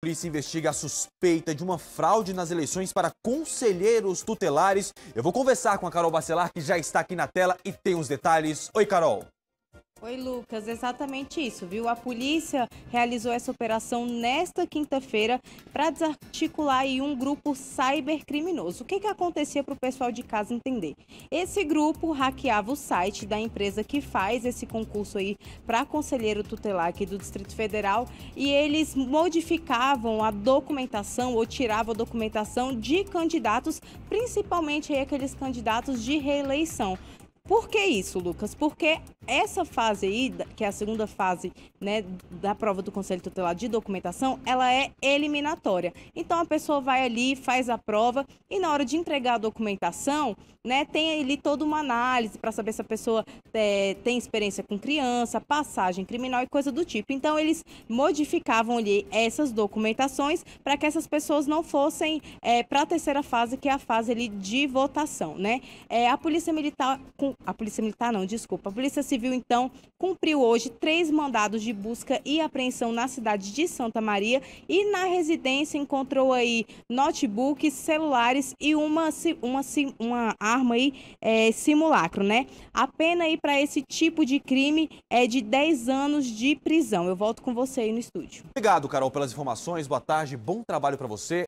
A polícia investiga a suspeita de uma fraude nas eleições para conselheiros tutelares. Eu vou conversar com a Carol Bacelar, que já está aqui na tela e tem os detalhes. Oi, Carol. Oi, Lucas, exatamente isso, viu? A polícia realizou essa operação nesta quinta-feira para desarticular um grupo cybercriminoso. O que, que acontecia para o pessoal de casa entender? Esse grupo hackeava o site da empresa que faz esse concurso aí para conselheiro tutelar aqui do Distrito Federal e eles modificavam a documentação ou tiravam a documentação de candidatos, principalmente aí aqueles candidatos de reeleição. Por que isso, Lucas? Porque essa fase aí, que é a segunda fase né, da prova do Conselho Tutelar de Documentação, ela é eliminatória. Então a pessoa vai ali, faz a prova e na hora de entregar a documentação, né, tem ali toda uma análise para saber se a pessoa é, tem experiência com criança, passagem criminal e coisa do tipo. Então eles modificavam ali essas documentações para que essas pessoas não fossem é, para a terceira fase, que é a fase ali de votação, né? É, a Polícia Militar, com, a Polícia Militar não, desculpa, a Polícia Civil Civil, então, cumpriu hoje três mandados de busca e apreensão na cidade de Santa Maria e na residência encontrou aí notebooks, celulares e uma, uma, uma arma aí, é, simulacro, né? A pena aí para esse tipo de crime é de 10 anos de prisão. Eu volto com você aí no estúdio. Obrigado, Carol, pelas informações. Boa tarde, bom trabalho para você.